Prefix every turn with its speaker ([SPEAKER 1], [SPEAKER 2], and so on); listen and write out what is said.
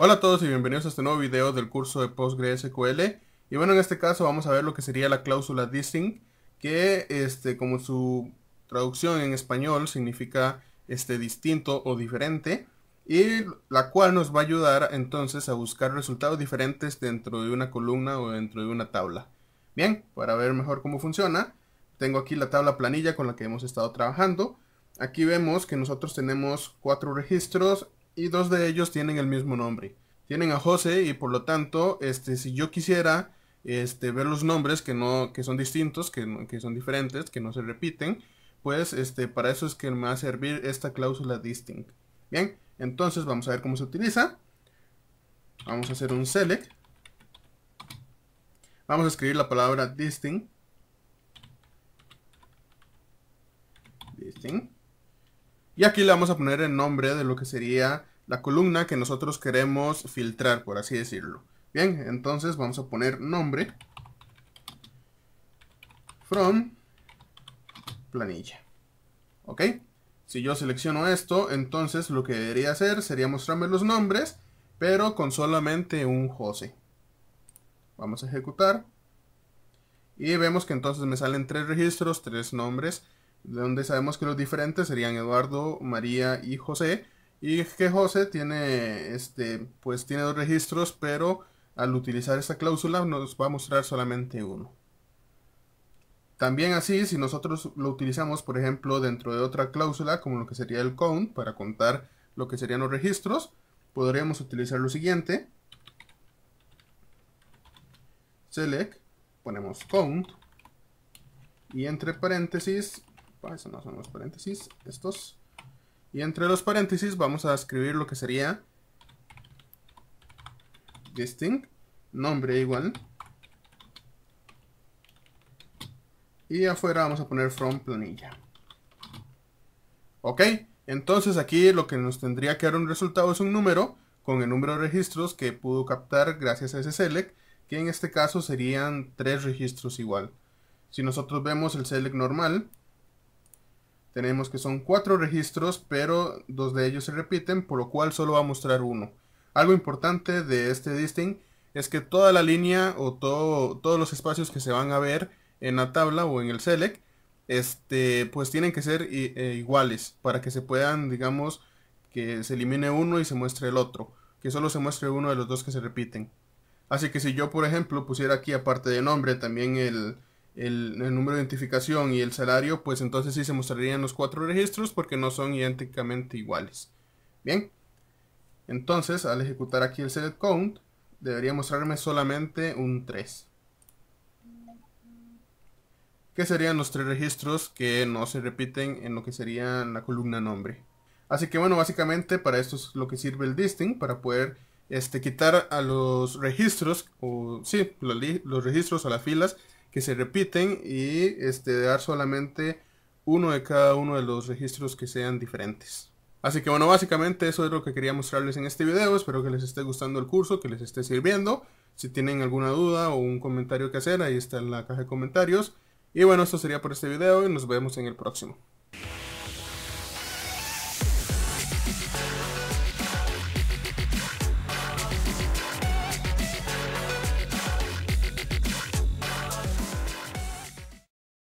[SPEAKER 1] Hola a todos y bienvenidos a este nuevo video del curso de PostgreSQL. Y bueno, en este caso vamos a ver lo que sería la cláusula distinct, que este, como su traducción en español significa este, distinto o diferente, y la cual nos va a ayudar entonces a buscar resultados diferentes dentro de una columna o dentro de una tabla. Bien, para ver mejor cómo funciona, tengo aquí la tabla planilla con la que hemos estado trabajando. Aquí vemos que nosotros tenemos cuatro registros y dos de ellos tienen el mismo nombre. Tienen a José y por lo tanto, este, si yo quisiera este, ver los nombres que, no, que son distintos, que, son diferentes, que no se repiten, pues este, para eso es que me va a servir esta cláusula distinct. Bien, entonces vamos a ver cómo se utiliza. Vamos a hacer un select. Vamos a escribir la palabra distinct. Distinct. Y aquí le vamos a poner el nombre de lo que sería la columna que nosotros queremos filtrar, por así decirlo. Bien, entonces vamos a poner nombre from planilla. ¿Ok? Si yo selecciono esto, entonces lo que debería hacer sería mostrarme los nombres, pero con solamente un José. Vamos a ejecutar. Y vemos que entonces me salen tres registros, tres nombres donde sabemos que los diferentes serían Eduardo, María y José, y que José tiene, este, pues tiene dos registros, pero al utilizar esta cláusula nos va a mostrar solamente uno. También así, si nosotros lo utilizamos, por ejemplo, dentro de otra cláusula, como lo que sería el count, para contar lo que serían los registros, podríamos utilizar lo siguiente. Select, ponemos count, y entre paréntesis Ah, no son los paréntesis, estos. Y entre los paréntesis vamos a escribir lo que sería Distinct nombre igual. Y afuera vamos a poner from planilla. Ok, entonces aquí lo que nos tendría que dar un resultado es un número con el número de registros que pudo captar gracias a ese select, que en este caso serían tres registros igual. Si nosotros vemos el select normal, tenemos que son cuatro registros, pero dos de ellos se repiten, por lo cual solo va a mostrar uno. Algo importante de este Disting es que toda la línea o todo, todos los espacios que se van a ver en la tabla o en el select, este, pues tienen que ser eh, iguales para que se puedan, digamos, que se elimine uno y se muestre el otro, que solo se muestre uno de los dos que se repiten. Así que si yo, por ejemplo, pusiera aquí aparte de nombre también el, el, número de identificación y el salario, pues entonces sí se mostrarían los cuatro registros porque no son idénticamente iguales. Bien, entonces al ejecutar aquí el select count, debería mostrarme solamente un 3. Que serían los tres registros que no se repiten en lo que sería la columna nombre. Así que bueno, básicamente para esto es lo que sirve el disting para poder este, quitar a los registros, o sí, los, los registros a las filas se repiten y este, dar solamente uno de cada uno de los registros que sean diferentes. Así que bueno, básicamente eso es lo que quería mostrarles en este video. Espero que les esté gustando el curso, que les esté sirviendo. Si tienen alguna duda o un comentario que hacer, ahí está en la caja de comentarios. Y bueno, esto sería por este video y nos vemos en el próximo.